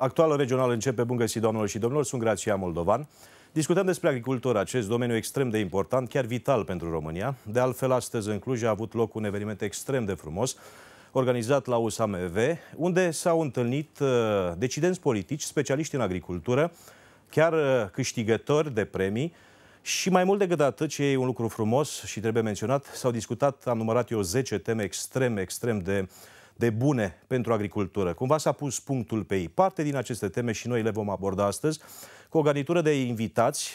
Actuală regională începe. Bun găsit, doamnelor și domnilor, sunt Grația Moldovan. Discutăm despre agricultură, acest domeniu extrem de important, chiar vital pentru România. De altfel, astăzi în Cluj a avut loc un eveniment extrem de frumos, organizat la USAMV, unde s-au întâlnit uh, decidenți politici, specialiști în agricultură, chiar uh, câștigători de premii, și mai mult decât atât, ce e un lucru frumos și trebuie menționat, s-au discutat, am numărat eu 10 teme extrem, extrem de uh, de bune pentru agricultură. Cumva s-a pus punctul pe ei. Parte din aceste teme și noi le vom aborda astăzi cu o garnitură de invitați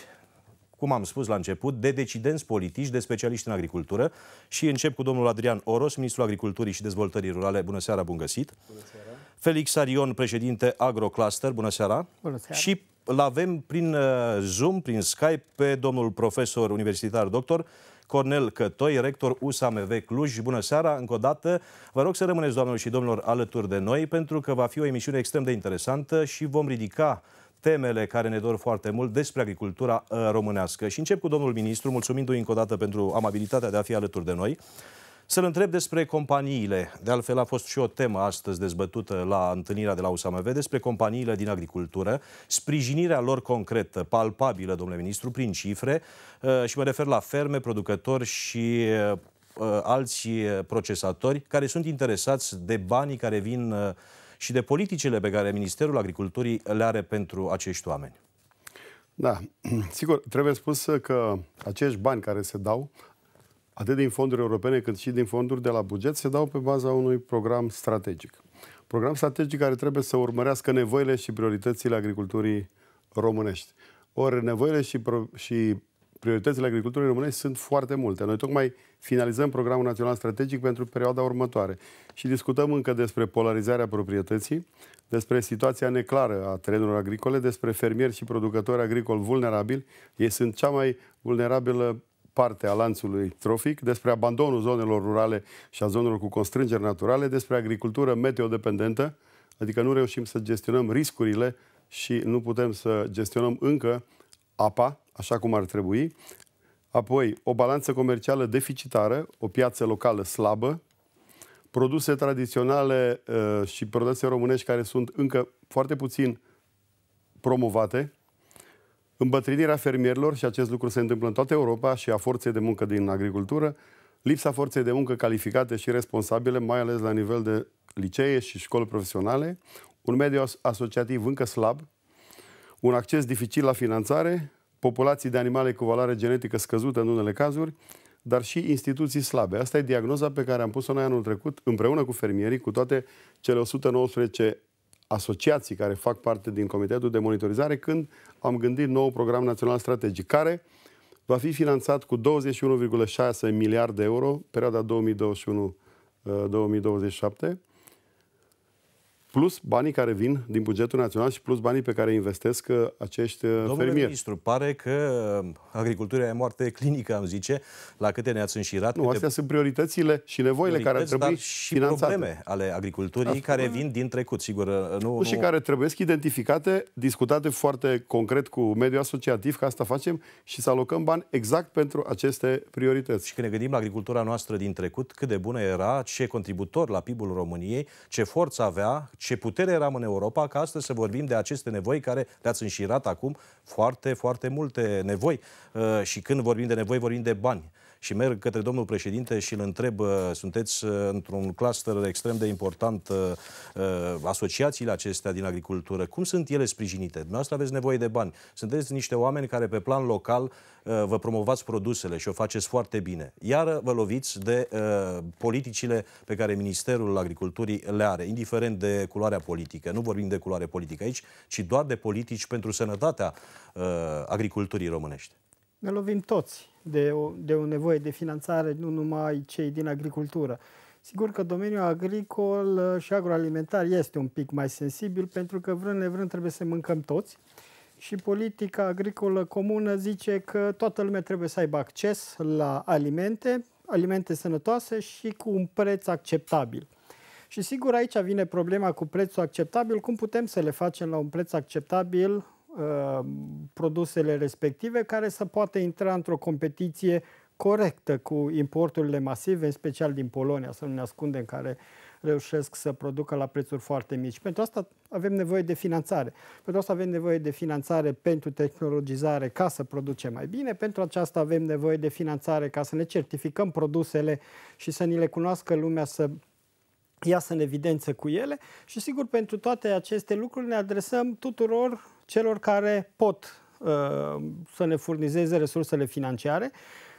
cum am spus la început, de decidenți politici, de specialiști în agricultură și încep cu domnul Adrian Oros, ministrul Agriculturii și Dezvoltării Rurale. Bună seara, bun găsit! Bună seara! Felix Arion, președinte Agrocluster. Bună seara! Bună seara! Și l-avem prin uh, Zoom, prin Skype, pe domnul profesor universitar doctor Cornel Cătoi, rector USAMV Cluj. Bună seara, încă o dată. Vă rog să rămâneți, doamnelor și domnilor, alături de noi, pentru că va fi o emisiune extrem de interesantă și vom ridica temele care ne dor foarte mult despre agricultura uh, românească. Și încep cu domnul ministru, mulțumindu-i încă o dată pentru amabilitatea de a fi alături de noi să-l întreb despre companiile. De altfel, a fost și o temă astăzi dezbătută la întâlnirea de la USAMV despre companiile din agricultură, sprijinirea lor concretă, palpabilă, domnule ministru, prin cifre, uh, și mă refer la ferme, producători și uh, uh, alți procesatori care sunt interesați de banii care vin și de politicile pe care Ministerul Agriculturii le are pentru acești oameni. Da, sigur, trebuie spus că acești bani care se dau atât din fonduri europene cât și din fonduri de la buget, se dau pe baza unui program strategic. Program strategic care trebuie să urmărească nevoile și prioritățile agriculturii românești. Ori nevoile și, pro- și prioritățile agriculturii românești sunt foarte multe. Noi tocmai finalizăm programul național strategic pentru perioada următoare și discutăm încă despre polarizarea proprietății, despre situația neclară a terenurilor agricole, despre fermieri și producători agricoli vulnerabili. Ei sunt cea mai vulnerabilă parte a lanțului trofic, despre abandonul zonelor rurale și a zonelor cu constrângeri naturale, despre agricultură meteodependentă, adică nu reușim să gestionăm riscurile și nu putem să gestionăm încă apa așa cum ar trebui, apoi o balanță comercială deficitară, o piață locală slabă, produse tradiționale uh, și produse românești care sunt încă foarte puțin promovate, Îmbătrânirea fermierilor, și acest lucru se întâmplă în toată Europa, și a forței de muncă din agricultură, lipsa forței de muncă calificate și responsabile, mai ales la nivel de licee și școli profesionale, un mediu asociativ încă slab, un acces dificil la finanțare, populații de animale cu valoare genetică scăzută în unele cazuri, dar și instituții slabe. Asta e diagnoza pe care am pus-o noi anul trecut, împreună cu fermierii, cu toate cele 119 asociații care fac parte din Comitetul de Monitorizare când am gândit nou program național strategic, care va fi finanțat cu 21,6 miliarde de euro, perioada 2021-2027, plus banii care vin din bugetul național și plus banii pe care investesc uh, acești uh, Domnule fermieri. Domnule ministru, pare că uh, agricultura e moarte clinică, am zice, la câte ne-ați înșirat. Nu, câte... astea sunt prioritățile și nevoile care ar trebui și finanțate. probleme ale agriculturii Asta care vin din trecut, sigur. Nu, păi nu, și care trebuie identificate, discutate foarte concret cu mediul asociativ, că asta facem, și să alocăm bani exact pentru aceste priorități. Și când ne gândim la agricultura noastră din trecut, cât de bună era, ce contributor la PIB-ul României, ce forță avea, ce putere eram în Europa, ca astăzi să vorbim de aceste nevoi care le-ați înșirat acum foarte, foarte multe nevoi. Uh, și când vorbim de nevoi, vorbim de bani și merg către domnul președinte și îl întreb, ă, sunteți ă, într-un cluster extrem de important, ă, asociațiile acestea din agricultură, cum sunt ele sprijinite? Dumneavoastră aveți nevoie de bani. Sunteți niște oameni care pe plan local vă promovați produsele și o faceți foarte bine. Iar vă loviți de uh, politicile pe care Ministerul Agriculturii le are, indiferent de culoarea politică. Nu vorbim de culoare politică aici, ci doar de politici pentru sănătatea uh, agriculturii românești ne lovim toți de o, de o nevoie de finanțare, nu numai cei din agricultură. Sigur că domeniul agricol uh, și agroalimentar este un pic mai sensibil pentru că vrând nevrând trebuie să mâncăm toți și politica agricolă comună zice că toată lumea trebuie să aibă acces la alimente, alimente sănătoase și cu un preț acceptabil. Și sigur aici vine problema cu prețul acceptabil, cum putem să le facem la un preț acceptabil uh, produsele respective care să poată intra într-o competiție corectă cu importurile masive, în special din Polonia, să nu ne ascundem, care reușesc să producă la prețuri foarte mici. Pentru asta avem nevoie de finanțare. Pentru asta avem nevoie de finanțare pentru tehnologizare ca să producem mai bine, pentru aceasta avem nevoie de finanțare ca să ne certificăm produsele și să ni le cunoască lumea să iasă în evidență cu ele și sigur pentru toate aceste lucruri ne adresăm tuturor celor care pot uh, să ne furnizeze resursele financiare.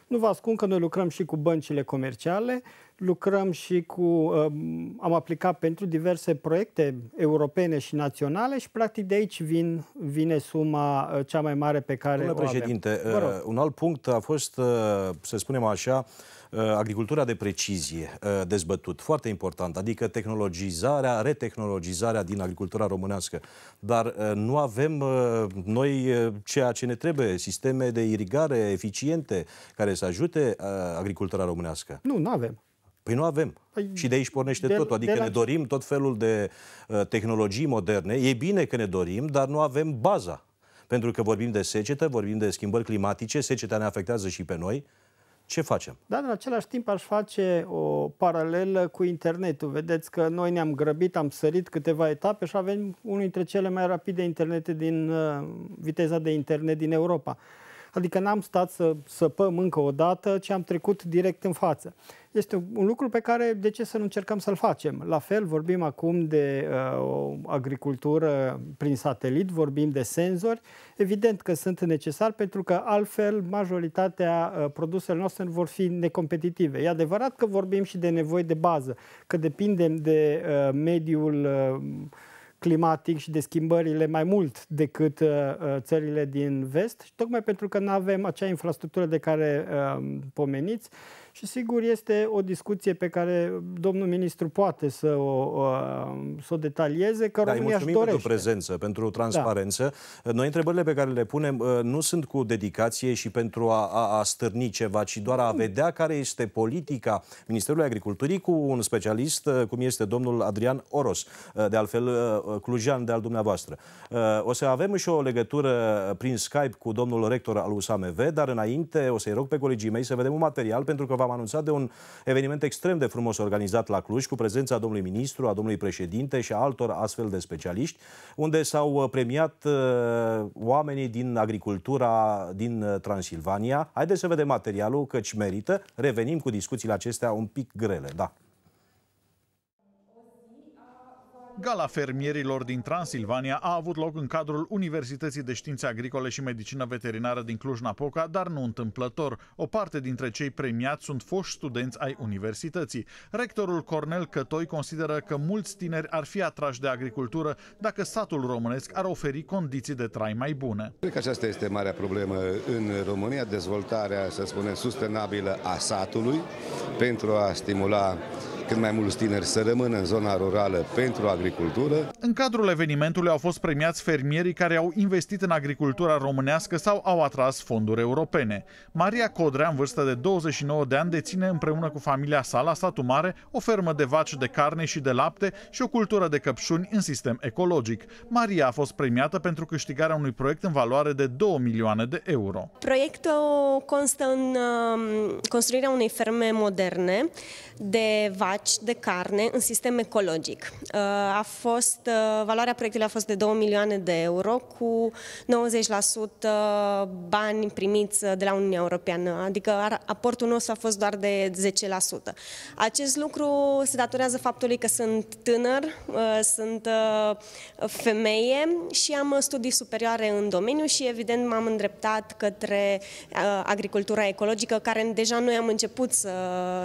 Nu vă ascund că noi lucrăm și cu băncile comerciale, lucrăm și cu, um, am aplicat pentru diverse proiecte europene și naționale și practic de aici vin, vine suma uh, cea mai mare pe care Domnule o președinte, avem. Uh, un alt punct a fost, uh, să spunem așa, agricultura de precizie dezbătut, foarte important, adică tehnologizarea, retehnologizarea din agricultura românească. Dar nu avem noi ceea ce ne trebuie, sisteme de irigare eficiente care să ajute agricultura românească. Nu, nu avem. Păi nu avem. Păi și de aici pornește de, totul. Adică ne la... ne dorim tot felul de uh, tehnologii moderne. E bine că ne dorim, dar nu avem baza. Pentru că vorbim de secetă, vorbim de schimbări climatice, seceta ne afectează și pe noi. Ce facem? Da, în același timp aș face o paralelă cu internetul. Vedeți că noi ne-am grăbit, am sărit câteva etape și avem unul dintre cele mai rapide internete din uh, viteza de internet din Europa. Adică n-am stat să săpăm încă o dată, ci am trecut direct în față. Este un lucru pe care de ce să nu încercăm să-l facem? La fel, vorbim acum de uh, o agricultură prin satelit, vorbim de senzori. Evident că sunt necesari pentru că altfel majoritatea uh, produselor noastre vor fi necompetitive. E adevărat că vorbim și de nevoi de bază, că depindem de uh, mediul uh, climatic și de schimbările mai mult decât uh, uh țările din vest, și tocmai pentru că nu avem acea infrastructură de care uh, pomeniți. Uh, și sigur este o discuție pe care domnul ministru poate să o, să o detalieze, că da, România își dorește. pentru prezență, pentru da. transparență. Da. Noi întrebările pe care le punem uh, nu sunt cu dedicație și pentru a, a, a stârni ceva, ci doar a vedea care este politica Ministerului Agriculturii cu un specialist, uh, cum este domnul Adrian Oros, uh, de altfel clujan de al dumneavoastră. O să avem și o legătură prin Skype cu domnul rector al USAMV, dar înainte o să-i rog pe colegii mei să vedem un material pentru că v-am anunțat de un eveniment extrem de frumos organizat la Cluj, cu prezența domnului ministru, a domnului președinte și a altor astfel de specialiști, unde s-au uh, premiat uh, oamenii din agricultura din uh, Transilvania. Haideți să vedem materialul, căci merită. Revenim cu discuțiile acestea un pic grele, da. Gala fermierilor din Transilvania a avut loc în cadrul Universității de Științe Agricole și Medicină Veterinară din Cluj-Napoca, dar nu întâmplător. O parte dintre cei premiați sunt foști studenți ai universității. Rectorul Cornel Cătoi consideră că mulți tineri ar fi atrași de agricultură dacă satul românesc ar oferi condiții de trai mai bune. Cred că aceasta este marea problemă în România, dezvoltarea, să spunem, sustenabilă a satului pentru a stimula cât mai mulți tineri să rămână în zona rurală pentru agricultură. În cadrul evenimentului au fost premiați fermierii care au investit în agricultura românească sau au atras fonduri europene. Maria Codrea, în vârstă de 29 de ani, deține împreună cu familia sa la satul mare o fermă de vaci de carne și de lapte și o cultură de căpșuni în sistem ecologic. Maria a fost premiată pentru câștigarea unui proiect în valoare de 2 milioane de euro. Proiectul constă în um, construirea unei ferme moderne de vaci vaci de carne în sistem ecologic. Uh, a fost, uh, valoarea proiectului a fost de 2 milioane de euro cu 90% bani primiți uh, de la Uniunea Europeană, adică aportul nostru a fost doar de 10%. Acest lucru se datorează faptului că sunt tânăr, sunt femeie și am studii superioare în domeniu și evident m-am îndreptat către agricultura ecologică, care deja noi am început să,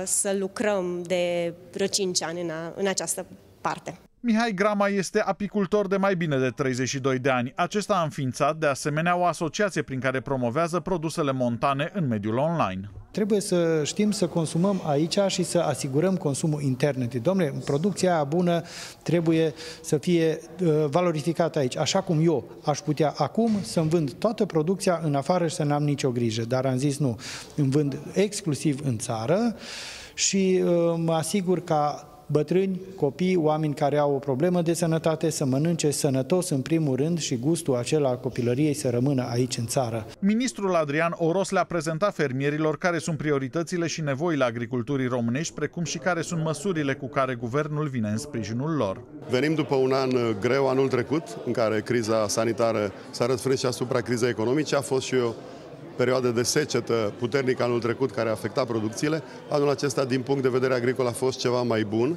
să lucrăm de vreo 5 ani în, a, în această parte. Mihai Grama este apicultor de mai bine de 32 de ani. Acesta a înființat de asemenea o asociație prin care promovează produsele montane în mediul online. Trebuie să știm să consumăm aici și să asigurăm consumul intern. Domnule, producția bună trebuie să fie uh, valorificată aici, așa cum eu aș putea acum să-mi vând toată producția în afară și să n-am nicio grijă. Dar am zis nu, îmi vând exclusiv în țară, și uh, mă asigur ca bătrâni, copii, oameni care au o problemă de sănătate să mănânce sănătos în primul rând și gustul acela al copilăriei să rămână aici în țară. Ministrul Adrian Oros le-a prezentat fermierilor care sunt prioritățile și nevoile agriculturii românești, precum și care sunt măsurile cu care guvernul vine în sprijinul lor. Venim după un an uh, greu anul trecut, în care criza sanitară s-a răsfrânt și asupra crizei economice, a fost și o perioadă de secetă puternică anul trecut care a afectat producțiile. Anul acesta, din punct de vedere agricol, a fost ceva mai bun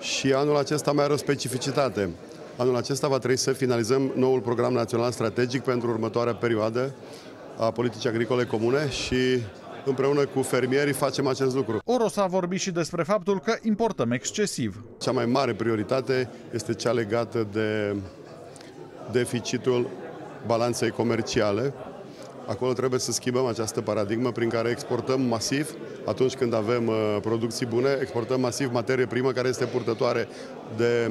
și anul acesta mai are o specificitate. Anul acesta va trebui să finalizăm noul program național strategic pentru următoarea perioadă a politicii agricole comune și împreună cu fermierii facem acest lucru. Oros a vorbit și despre faptul că importăm excesiv. Cea mai mare prioritate este cea legată de deficitul balanței comerciale, Acolo trebuie să schimbăm această paradigmă prin care exportăm masiv, atunci când avem uh, producții bune, exportăm masiv materie primă care este purtătoare de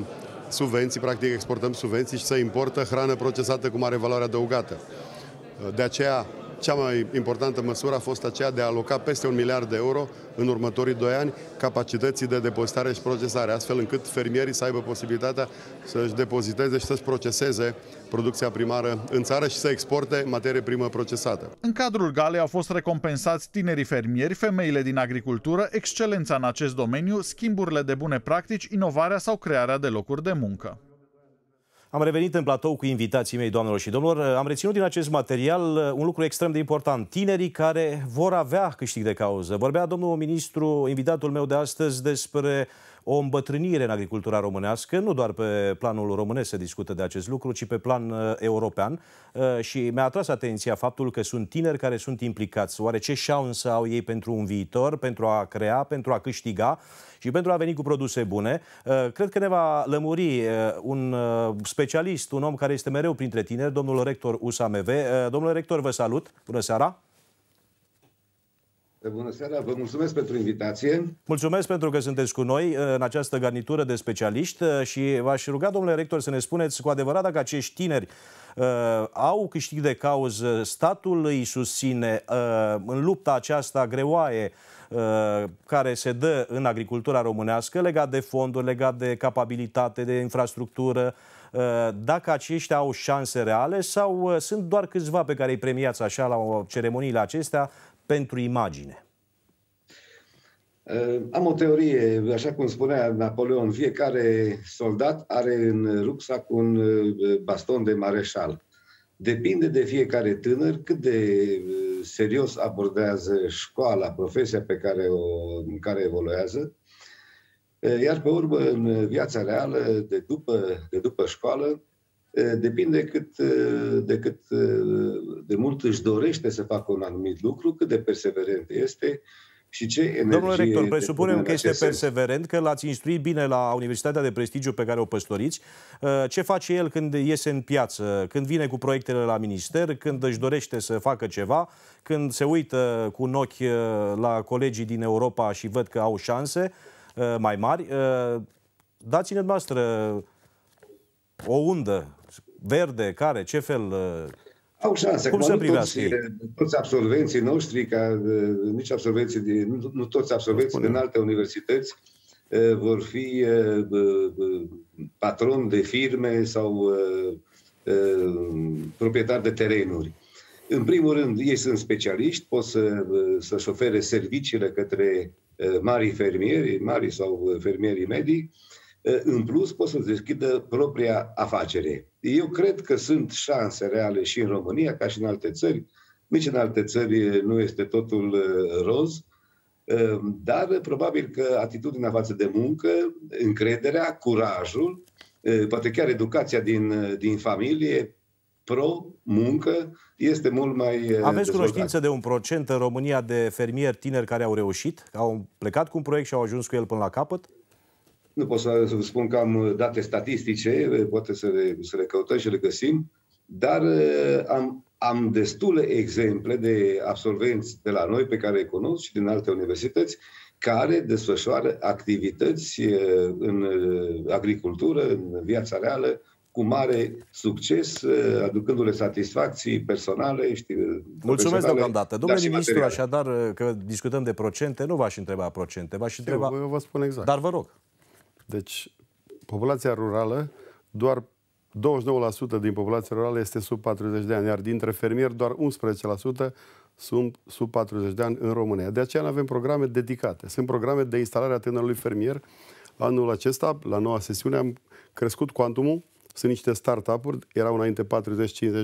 subvenții, practic exportăm subvenții și să importă hrană procesată cu mare valoare adăugată. Uh, de aceea cea mai importantă măsură a fost aceea de a aloca peste un miliard de euro în următorii doi ani capacității de depozitare și procesare, astfel încât fermierii să aibă posibilitatea să-și depoziteze și să-și proceseze producția primară în țară și să exporte materie primă procesată. În cadrul galei au fost recompensați tinerii fermieri, femeile din agricultură, excelența în acest domeniu, schimburile de bune practici, inovarea sau crearea de locuri de muncă. Am revenit în platou cu invitații mei, doamnelor și domnilor. Am reținut din acest material uh, un lucru extrem de important. Tinerii care vor avea câștig de cauză. Vorbea domnul ministru, invitatul meu de astăzi, despre o îmbătrânire în agricultura românească. Nu doar pe planul românesc se discută de acest lucru, ci pe plan uh, european. Uh, și mi-a atras atenția faptul că sunt tineri care sunt implicați. Oare ce șansă au ei pentru un viitor, pentru a crea, pentru a câștiga și pentru a veni cu produse bune? Uh, cred că ne va lămuri uh, un uh, specialist, un om care este mereu printre tineri, domnul rector USAMV. Uh, domnule rector, vă salut! Bună seara! Bună seara, vă mulțumesc pentru invitație. Mulțumesc pentru că sunteți cu noi uh, în această garnitură de specialiști uh, și v-aș ruga, domnule rector, să ne spuneți cu adevărat dacă acești tineri uh, au câștig de cauză, statul îi susține uh, în lupta aceasta greoaie uh, care se dă în agricultura românească legat de fonduri, legat de capabilitate, de infrastructură, uh, dacă aceștia au șanse reale sau uh, sunt doar câțiva pe care îi premiați așa la ceremoniile acestea pentru imagine? Ă, am o teorie, așa cum spunea Napoleon, fiecare soldat are în rucsac un ă, baston de mareșal. Depinde de fiecare tânăr cât de ă, serios abordează școala, profesia pe care, o, în care evoluează. Iar pe urmă, în viața reală, de după, de după școală, depinde cât, de cât de mult își dorește să facă un anumit lucru, cât de perseverent este și ce energie... Domnule rector, presupunem că este perseverent, că l-ați instruit bine la universitatea de prestigiu pe care o păstoriți. Ce face el când iese în piață, când vine cu proiectele la minister, când își dorește să facă ceva, când se uită cu un ochi la colegii din Europa și văd că au șanse mai mari? Dați-ne dumneavoastră o undă verde, care, ce fel... Uh, Au șanse. Cum se privească toți, toți absolvenții noștri, ca, uh, nici absolvenții de, nu, nu toți absolvenții din alte universități, uh, vor fi patron de firme sau proprietari de terenuri. În primul rând, ei sunt specialiști, pot să, să-și ofere serviciile către marii fermieri, mari sau fermierii medii, Ă, în plus pot să-ți deschidă propria afacere. Eu cred că sunt șanse reale și în România, ca și în alte țări. Nici în alte țări nu este totul ă, roz, ă, dar probabil că atitudinea față de muncă, încrederea, curajul, poate chiar educația din, din familie, pro-muncă, este mult mai Aveți dezvoltat. cunoștință de un procent în România de fermieri tineri care au reușit, au plecat cu un proiect și au ajuns cu el până la capăt? Nu pot să, vă spun că am uh, date statistice, uh, poate să le, să le căutăm și le găsim, dar uh, am, am destule exemple de absolvenți de la noi pe care îi cunosc și din alte universități care desfășoară activități în agricultură, în viața reală, cu mare succes, aducându-le satisfacții personale. Știi, Mulțumesc deocamdată. Domnule dar ministru, materiale. așadar, că discutăm de procente, nu v-aș întreba procente, v-aș întreba... Eu vă spun exact. Dar vă rog. Deci, populația rurală, doar 29% din populația rurală este sub 40 de ani, iar dintre fermieri doar 11% sunt sub 40 de ani în România. De aceea avem programe dedicate. Sunt programe de instalare a tânărului fermier. Anul acesta, la noua sesiune, am crescut cuantumul sunt niște startup-uri, erau înainte 40-50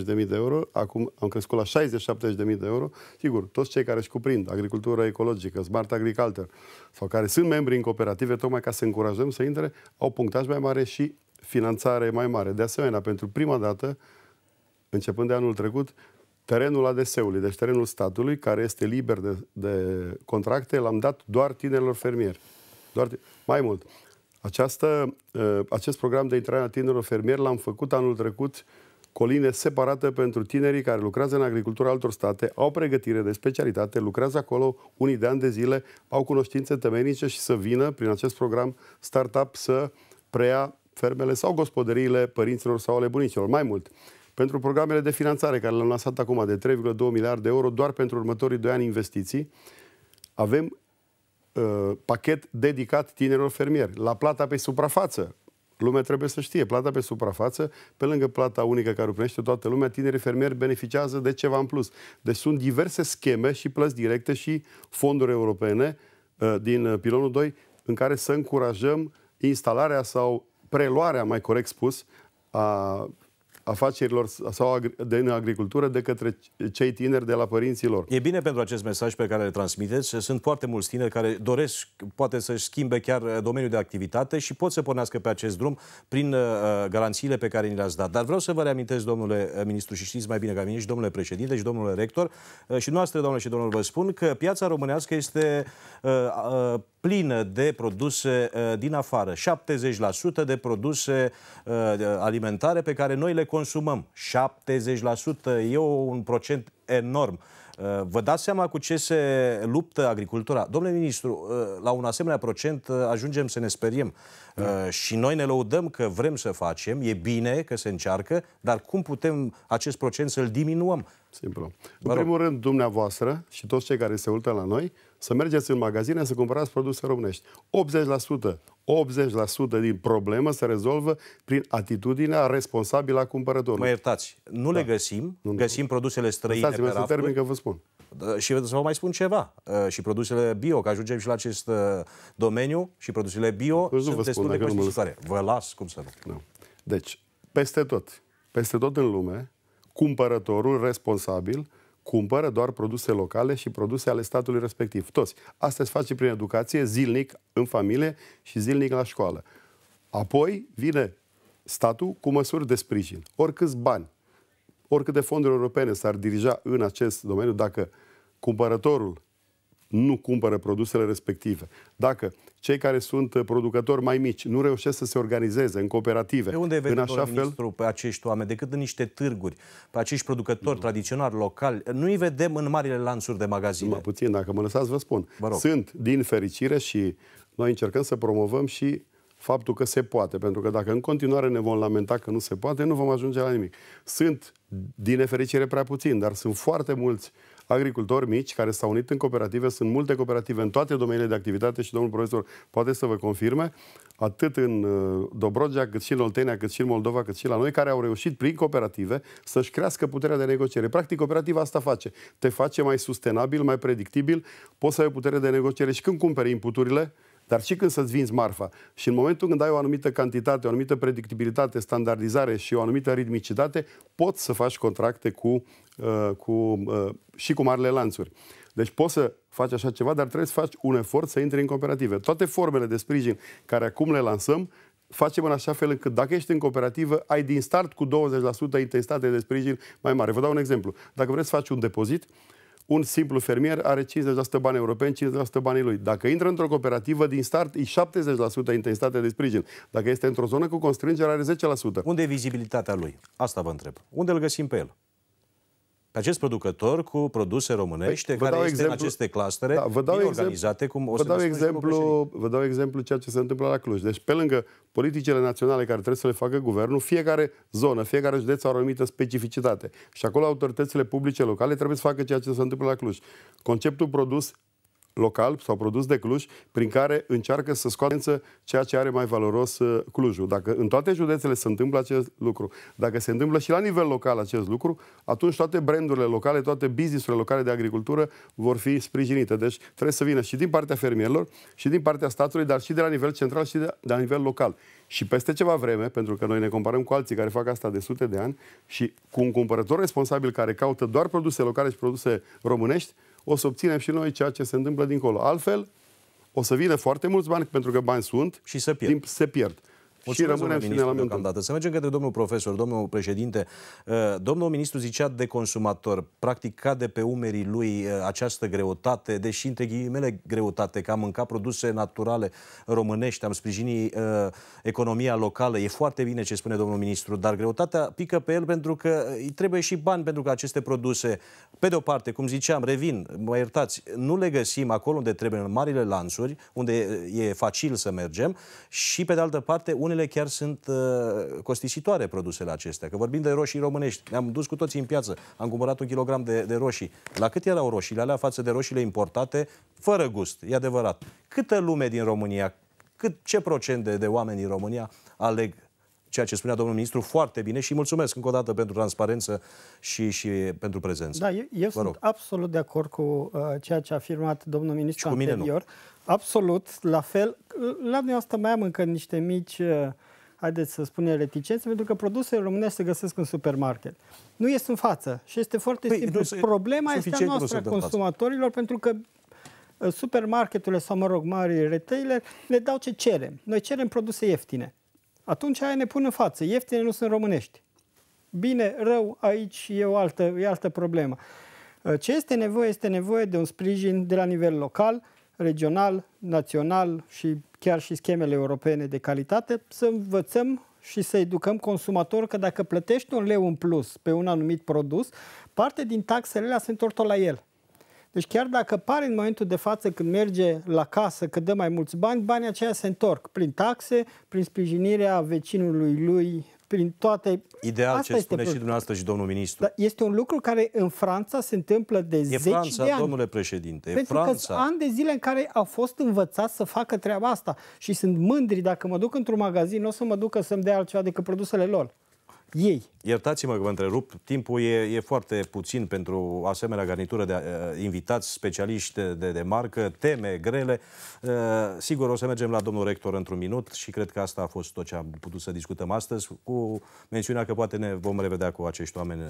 de mii de euro, acum am crescut la 60-70 de mii de euro. Sigur, toți cei care își cuprind agricultura ecologică, smart agriculture, sau care sunt membri în cooperative, tocmai ca să încurajăm să intre, au punctaj mai mare și finanțare mai mare. De asemenea, pentru prima dată, începând de anul trecut, terenul ADS-ului, deci terenul statului, care este liber de, de contracte, l-am dat doar tinerilor fermieri. Doar, mai mult, această, uh, acest program de intrare a tinerilor fermieri l-am făcut anul trecut coline separată pentru tinerii care lucrează în agricultura altor state, au pregătire de specialitate, lucrează acolo unii de ani de zile, au cunoștințe temenice și să vină prin acest program startup să preia fermele sau gospodăriile părinților sau ale bunicilor. Mai mult, pentru programele de finanțare care le-am lansat acum de 3,2 miliarde de euro doar pentru următorii 2 ani investiții, avem Uh, pachet dedicat tinerilor fermieri, la plata pe suprafață. Lumea trebuie să știe, plata pe suprafață, pe lângă plata unică care o primește toată lumea, tinerii fermieri beneficiază de ceva în plus. Deci sunt diverse scheme și plăți directe și fonduri europene uh, din uh, pilonul 2 în care să încurajăm instalarea sau preluarea, mai corect spus, a afacerilor sau din agricultură de către cei tineri de la părinții lor. E bine pentru acest mesaj pe care îl transmiteți. Sunt foarte mulți tineri care doresc poate să-și schimbe chiar uh, domeniul de activitate și pot să pornească pe acest drum prin uh, uh, garanțiile pe care ni le-ați dat. Dar vreau să vă reamintesc, domnule ministru, și știți mai bine ca mine, și domnule președinte, și domnule rector, și noastră, doamne și domnul, vă spun că piața românească este plină de produse uh, din afară, 70% de produse uh, alimentare pe care noi le consumăm. 70% e un procent enorm. Uh, vă dați seama cu ce se luptă agricultura? Domnule ministru, la un asemenea procent ajungem să ne speriem. Da. Și noi ne lăudăm că vrem să facem, e bine că se încearcă, dar cum putem acest procent să-l diminuăm? Simplu. Vă în primul rând, dumneavoastră și toți cei care se uită la noi, să mergeți în magazine să cumpărați produse românești. 80%, 80% din problemă se rezolvă prin atitudinea responsabilă a cumpărătorului. Mă iertați, nu da. le găsim, nu, găsim nu. produsele străine Stați, pe rafturi. termin că vă spun. Da, și să vă mai spun ceva. Uh, și produsele bio, că ajungem și la acest uh, domeniu, și produsele bio deci nu sunt vă destul spun, de costisitoare. Vă las, cum să nu. nu. Da. Deci, peste tot, peste tot în lume, cumpărătorul responsabil cumpără doar produse locale și produse ale statului respectiv. Toți. Asta se face prin educație zilnic în familie și zilnic la școală. Apoi vine statul cu măsuri de sprijin. Oricâți bani, oricât de fonduri europene s-ar dirija în acest domeniu, dacă cumpărătorul nu cumpără produsele respective. Dacă cei care sunt uh, producători mai mici nu reușesc să se organizeze în cooperative. Pe unde în așa fel... ministru, pe acești oameni, decât în niște târguri, pe acești producători nu. tradiționari, locali? Nu îi vedem în marile lanțuri de magazine. Mai puțin, dacă mă lăsați, vă spun. Vă Sunt, din fericire, și noi încercăm să promovăm și faptul că se poate, pentru că dacă în continuare ne vom lamenta că nu se poate, nu vom ajunge la nimic. Sunt, din nefericire, prea puțin, dar sunt foarte mulți uh, agricultori mici care s-au unit în cooperative. Sunt multe cooperative în toate domeniile de activitate și domnul profesor poate să vă confirme, atât în uh, Dobrogea, cât și în Oltenia, cât și în Moldova, cât și la noi, care au reușit prin cooperative să-și crească puterea de negociere. Practic, cooperativa asta face. Te face mai sustenabil, mai predictibil, poți să ai o putere de negociere și când cumperi inputurile, dar și când să-ți vinzi marfa și în momentul când ai o anumită cantitate, o anumită predictibilitate, standardizare și o anumită ritmicitate, poți să faci contracte cu, uh, cu, uh, și cu marile lanțuri. Deci poți să faci așa ceva, dar trebuie să faci un efort să intri în cooperative. Toate formele de sprijin care acum le lansăm, facem în așa fel încât dacă ești în cooperativă, ai din start cu 20% intensitate de sprijin mai mare. Vă dau un exemplu. Dacă vreți să faci un depozit, un simplu fermier are 50% bani europeni, 50% banii lui. Dacă intră într-o cooperativă din start, e 70% intensitatea de sprijin. Dacă este într-o zonă cu constrângere, are 10%. Unde e vizibilitatea lui? Asta vă întreb. Unde îl găsim pe el? pe acest producător cu produse românești păi, care este exemplu, în aceste clastere da, vă dau bine exemplu, organizate, cum o să vă dau, exemplu, vă dau exemplu ceea ce se întâmplă la Cluj. Deci, pe lângă politicile naționale care trebuie să le facă guvernul, fiecare zonă, fiecare județ are o anumită specificitate. Și acolo autoritățile publice locale trebuie să facă ceea ce se întâmplă la Cluj. Conceptul produs local sau produs de Cluj, prin care încearcă să scoată ceea ce are mai valoros uh, Clujul. Dacă în toate județele se întâmplă acest lucru, dacă se întâmplă și la nivel local acest lucru, atunci toate brandurile locale, toate businessurile locale de agricultură vor fi sprijinite. Deci trebuie să vină și din partea fermierilor, și din partea statului, dar și de la nivel central și de, la nivel local. Și peste ceva vreme, pentru că noi ne comparăm cu alții care fac asta de sute de ani și cu un cumpărător responsabil care caută doar produse locale și produse românești, o să obținem și noi ceea ce se întâmplă dincolo. Altfel, o să vină foarte mulți bani, pentru că bani sunt, și se pierd. Timp, se pierd și rămânem și ne lamentăm. Să mergem către domnul profesor, domnul președinte. Uh, domnul ministru zicea de consumator, practic cade pe umerii lui uh, această greutate, deși între ghilimele greutate, că am mâncat produse naturale românești, am sprijinit uh, economia locală. E foarte bine ce spune domnul ministru, dar greutatea pică pe el pentru că îi trebuie și bani pentru că aceste produse, pe de o parte, cum ziceam, revin, mă iertați, nu le găsim acolo unde trebuie, în marile lanțuri, unde e facil să mergem și, pe de altă parte, une unele chiar sunt uh, costisitoare produsele acestea. Că vorbim de roșii românești, ne-am dus cu toții în piață, am cumpărat un kilogram de, de roșii. La cât erau roșiile alea față de roșiile importate, fără gust, e adevărat. Câtă lume din România, cât, ce procent de, de oameni din România aleg ceea ce spunea domnul ministru foarte bine și mulțumesc încă o dată pentru transparență și, și pentru prezență. Da, eu, eu sunt absolut de acord cu uh, ceea ce a afirmat domnul ministru mine anterior. Absolut, la fel. La dumneavoastră mai am încă niște mici... Uh, haideți să spunem, reticențe, pentru că produsele românești se găsesc în supermarket. Nu este în față și este foarte păi, simplu. Se, Problema este a noastră, a consumatorilor, pentru că uh, supermarketurile sau, mă rog, mari retailer ne dau ce cerem. Noi cerem produse ieftine atunci aia ne pun în față. Ieftine nu sunt românești. Bine, rău, aici e o altă, e altă problemă. Ă, ce este nevoie? Este nevoie de un sprijin de la nivel local, regional, național și chiar și schemele europene de calitate, să învățăm și să educăm consumatorul că dacă plătești un leu în plus pe un anumit produs, parte din taxele alea se întorc la el. Deci chiar dacă pare în momentul de față când merge la casă că dă mai mulți bani, banii aceia se întorc prin taxe, prin sprijinirea vecinului lui, prin toate... Ideal Asta ce spune plus. și dumneavoastră și domnul ministru. Dar este un lucru care în Franța se întâmplă de e zeci Franța, de ani. domnule președinte, e Pentru Franța. că ani de zile în care au fost învățați să facă treaba asta și sunt mândri dacă mă duc într-un magazin, nu o să mă ducă să-mi dea altceva decât produsele lor ei. Iertați-mă că vă întrerup, timpul e, e foarte puțin pentru asemenea garnitură de uh, invitați, specialiști de, de marcă, teme grele. Uh, sigur, o să mergem la domnul rector într-un minut și cred că asta a fost tot ce am putut să discutăm astăzi, cu mențiunea că poate ne vom revedea cu acești oameni uh,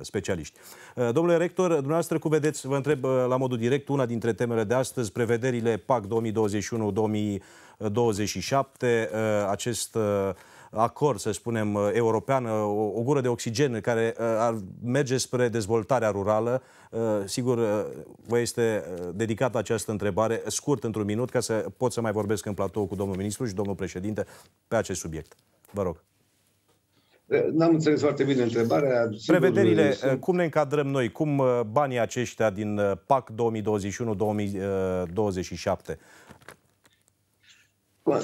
specialiști. Uh, domnule rector, dumneavoastră, cum vedeți, vă întreb uh, la modul direct, una dintre temele de astăzi, prevederile PAC 2021-2027, uh, acest... Uh, acord, să spunem, uh, european, o, o gură de oxigen care uh, ar merge spre dezvoltarea rurală. Uh, sigur, vă este dedicată această întrebare, scurt, într-un minut, ca să pot să mai vorbesc în platou cu domnul ministru și domnul președinte pe acest subiect. Vă rog. N-am înțeles foarte bine întrebarea. Prevederile, sunt... cum ne încadrăm noi? Cum banii aceștia din PAC 2021-2027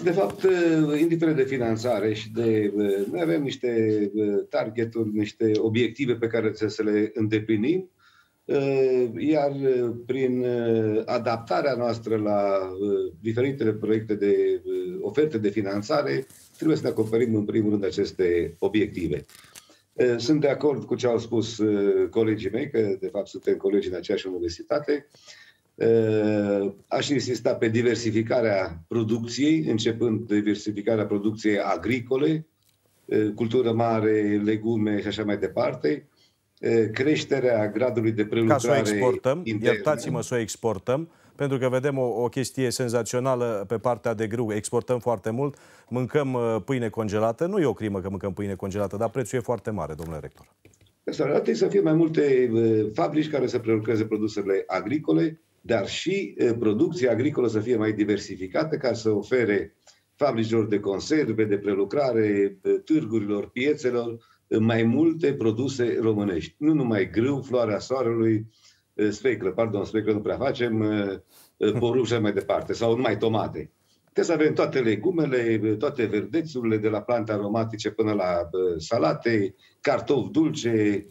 de fapt, ă, indiferent de finanțare și de... Noi ă, avem niște ă, targeturi, niște obiective pe care trebuie să le îndeplinim, iar prin adaptarea noastră la diferitele proiecte de oferte de finanțare, trebuie să ne acoperim în primul rând aceste obiective. Sunt de acord cu ce au spus colegii mei, că de fapt suntem colegi în aceeași universitate. Eh, aș insista pe diversificarea producției, începând diversificarea producției agricole, eh, cultură mare, legume și așa mai departe, eh, creșterea gradului de prelucrare Ca să o exportăm, iertați-mă să o exportăm, pentru că vedem o, o chestie senzațională pe partea de grâu. Exportăm foarte mult, mâncăm pâine congelată. Nu e o crimă că mâncăm pâine congelată, dar prețul e foarte mare, domnule rector. Ar trebui să fie mai multe fabrici care să prelucreze produsele agricole, dar și producția agricolă să fie mai diversificată ca să ofere fabricilor de conserve, de prelucrare, târgurilor, piețelor, mai multe produse românești. Nu numai grâu, floarea soarelui, speclă, pardon, speclă nu prea facem, porumb mai departe, sau numai tomate. Trebuie să avem toate legumele, toate verdețurile, de la plante aromatice până la salate, cartofi dulce,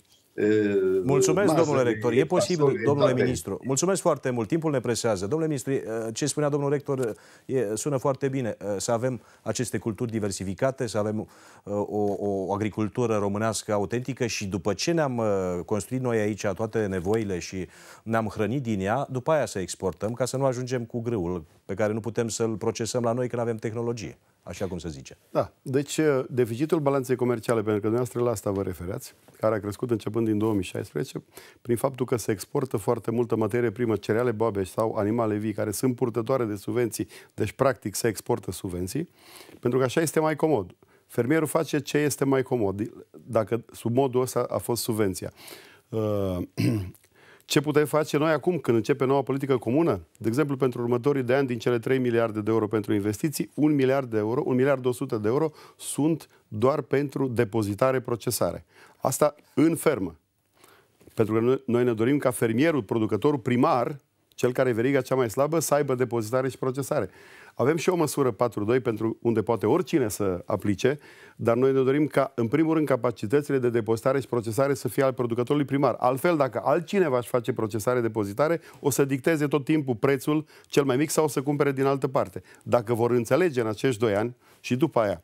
Mulțumesc, masă domnule rector. E posibil, domnule ministru. Mulțumesc foarte mult. Timpul ne presează. Domnule ministru, ce spunea domnul rector e, sună foarte bine. Să avem aceste culturi diversificate, să avem o, o agricultură românească autentică și după ce ne-am construit noi aici toate nevoile și ne-am hrănit din ea, după aia să exportăm ca să nu ajungem cu grâul pe care nu putem să-l procesăm la noi când avem tehnologie așa cum se zice. Da, deci eh, deficitul balanței comerciale, pentru că dumneavoastră la asta vă refereați, care a crescut începând din 2016, prin faptul că se exportă foarte multă materie primă, cereale boabe sau animale vii, care sunt purtătoare de subvenții, deci practic se exportă subvenții, pentru că așa este mai comod. Fermierul face ce este mai comod, dacă sub modul ăsta a fost subvenția. Eh, Ce putem face noi acum când începe noua politică comună? De exemplu, pentru următorii de ani, din cele 3 miliarde de euro pentru investiții, 1 miliard de euro, 1 miliard 200 de euro sunt doar pentru depozitare procesare. Asta în fermă. Pentru că noi ne dorim ca fermierul, producătorul primar, cel care e veriga cea mai slabă, să aibă depozitare și procesare. Avem și o măsură 4.2 pentru unde poate oricine să aplice, dar noi ne dorim ca, în primul rând, capacitățile de depozitare și procesare să fie al producătorului primar. Altfel, dacă altcineva își face procesare, depozitare, o să dicteze tot timpul prețul cel mai mic sau o să cumpere din altă parte. Dacă vor înțelege în acești doi ani și după aia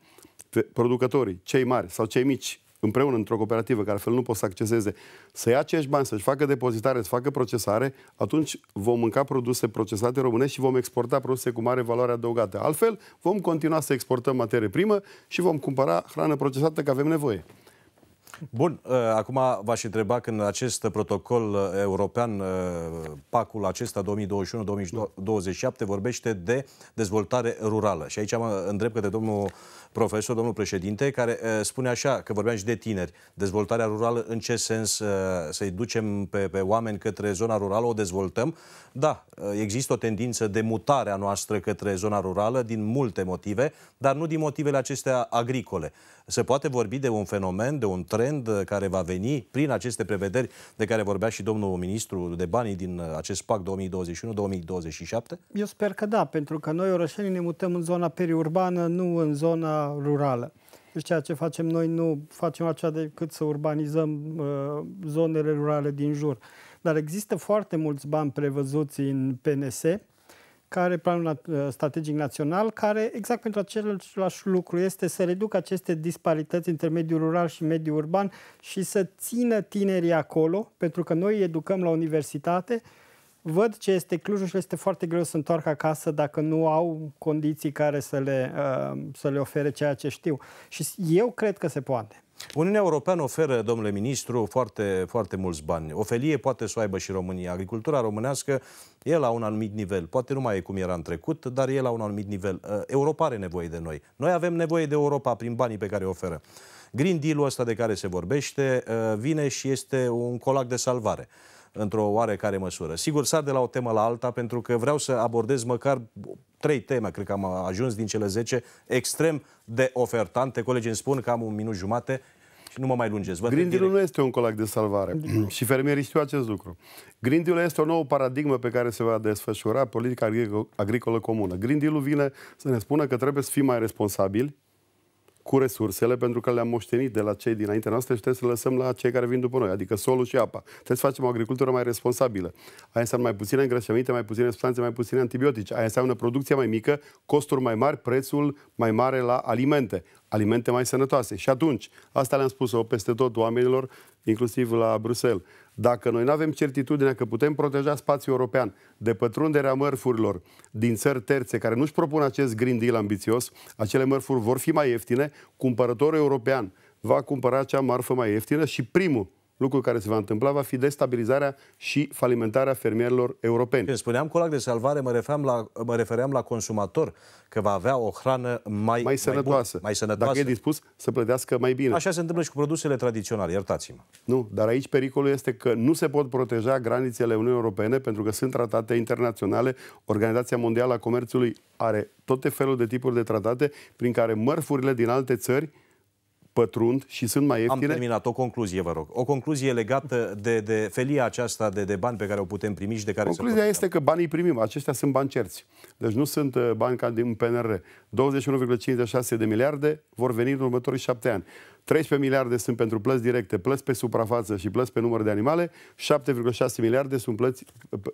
producătorii, cei mari sau cei mici, împreună într-o cooperativă, care altfel nu pot să acceseze, să ia acești bani, să-și facă depozitare, să facă procesare, atunci vom mânca produse procesate românești și vom exporta produse cu mare valoare adăugată. Altfel, vom continua să exportăm materie primă și vom cumpăra hrană procesată că avem nevoie. Bun, uh, acum v-aș întreba când acest protocol uh, european, uh, pacul acesta 2021-2027, vorbește de dezvoltare rurală. Și aici mă îndrept către domnul profesor, domnul președinte, care spune așa, că vorbeam și de tineri, dezvoltarea rurală, în ce sens să-i ducem pe, pe oameni către zona rurală, o dezvoltăm? Da, există o tendință de mutare a noastră către zona rurală din multe motive, dar nu din motivele acestea agricole. Se poate vorbi de un fenomen, de un trend care va veni prin aceste prevederi de care vorbea și domnul ministru de banii din acest pact 2021-2027? Eu sper că da, pentru că noi orășenii ne mutăm în zona periurbană, nu în zona rurală. Deci ceea ce facem noi nu facem așa decât să urbanizăm uh, zonele rurale din jur. Dar există foarte mulți bani prevăzuți în PNS care planul ă, strategic național, care exact pentru același lucru este să reducă aceste disparități între mediul rural și mediul urban și să țină tinerii acolo, pentru că noi îi educăm la universitate, văd ce este Clujul și este foarte greu să întoarcă acasă dacă nu au condiții care să le, ă, să le ofere ceea ce știu. Și eu cred că se poate. Uniunea Europeană oferă, domnule ministru, foarte, foarte mulți bani. O felie poate să o aibă și România. Agricultura românească e la un anumit nivel. Poate nu mai e cum era în trecut, dar e la un anumit nivel. Uh, Europa are nevoie de noi. Noi avem nevoie de Europa prin banii pe care o oferă. Green Deal-ul ăsta de care se vorbește uh, vine și este un colac de salvare într-o oarecare măsură. Sigur, sar de la o temă la alta pentru că vreau să abordez măcar trei teme, cred că am ajuns din cele 10, extrem de ofertante. Colegii îmi spun că am un minut jumate și nu mă mai lungesc. Grindilul nu este un colac de salvare și fermierii știu acest lucru. Grindilul este o nouă paradigmă pe care se va desfășura politica agricolă comună. Grindilul vine să ne spună că trebuie să fim mai responsabili, cu resursele pentru că le-am moștenit de la cei dinainte noastre și trebuie să le lăsăm la cei care vin după noi, adică solul și apa. Trebuie să facem o agricultură mai responsabilă. Aia înseamnă mai puține îngrășăminte, mai puține substanțe, mai puține antibiotici. Aia înseamnă producție mai mică, costuri mai mari, prețul mai mare la alimente. Alimente mai sănătoase. Și atunci, asta le-am spus-o peste tot oamenilor, inclusiv la Bruxelles. Dacă noi nu avem certitudinea că putem proteja spațiul european de pătrunderea mărfurilor din țări terțe care nu-și propun acest Green Deal ambițios, acele mărfuri vor fi mai ieftine, cumpărătorul european va cumpăra cea marfă mai ieftină și primul lucru care se va întâmpla va fi destabilizarea și falimentarea fermierilor europeni. Când spuneam colac de salvare, mă refeream la, mă refeream la consumator, că va avea o hrană mai, mai, sănătoasă, mai, bun, mai sănătoasă. Dacă e dispus să plătească mai bine. Așa se întâmplă și cu produsele tradiționale, iertați-mă. Nu, dar aici pericolul este că nu se pot proteja granițele Uniunii Europene pentru că sunt tratate internaționale. Organizația Mondială a Comerțului are tot felul de tipuri de tratate prin care mărfurile din alte țări pătrund și sunt mai ieftine. Am terminat. O concluzie, vă rog. O concluzie legată de, de felia aceasta de, de bani pe care o putem primi și de care Concluzia este că banii primim. Aceștia sunt bani cerți. Deci nu sunt uh, bani ca din PNR. 21,56 de miliarde vor veni în următorii șapte ani. 13 miliarde sunt pentru plăți directe, plăți pe suprafață și plăți pe număr de animale, 7,6 miliarde sunt plăți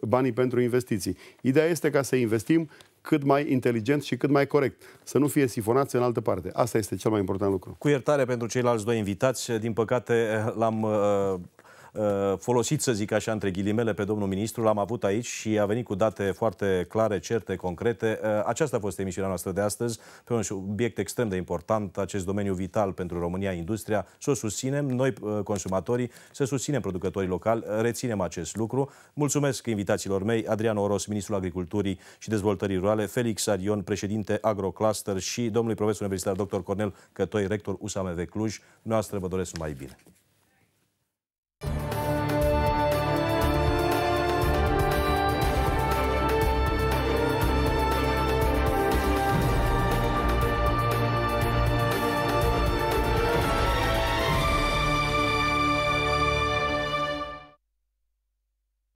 banii pentru investiții. Ideea este ca să investim cât mai inteligent și cât mai corect. Să nu fie sifonați în altă parte. Asta este cel mai important lucru. Cu iertare pentru ceilalți doi invitați, din păcate l-am uh Uh, folosit, să zic așa, între ghilimele pe domnul ministru, l-am avut aici și a venit cu date foarte clare, certe, concrete. Uh, aceasta a fost emisiunea noastră de astăzi, pe un subiect extrem de important, acest domeniu vital pentru România, industria, să o susținem, noi uh, consumatorii, să susținem producătorii locali, reținem acest lucru. Mulțumesc invitațiilor mei, Adrian Oros, ministrul Agriculturii și Dezvoltării Rurale, Felix Arion, președinte Agrocluster și domnului profesor universitar dr. Cornel Cătoi, rector USAMV Cluj. Noastră vă doresc mai bine.